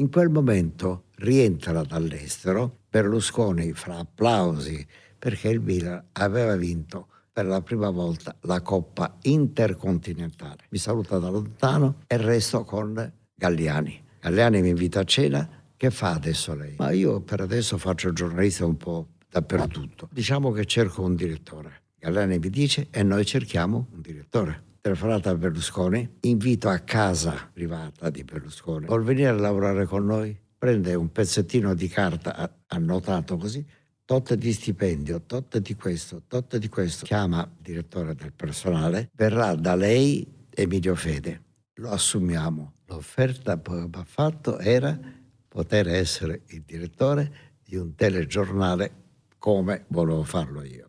In quel momento rientra dall'estero Berlusconi fra applausi perché il Milan aveva vinto per la prima volta la Coppa Intercontinentale. Mi saluta da lontano e resto con Galliani. Galliani mi invita a cena. Che fa adesso lei? Ma io per adesso faccio giornalista un po' dappertutto. Diciamo che cerco un direttore. Galliani mi dice e noi cerchiamo un direttore telefonata a Berlusconi, invito a casa privata di Berlusconi, vuol venire a lavorare con noi? Prende un pezzettino di carta annotato così, tot di stipendio, tot di questo, tot di questo. Chiama il direttore del personale, verrà da lei Emilio Fede, lo assumiamo. L'offerta che ha fatto era poter essere il direttore di un telegiornale come volevo farlo io.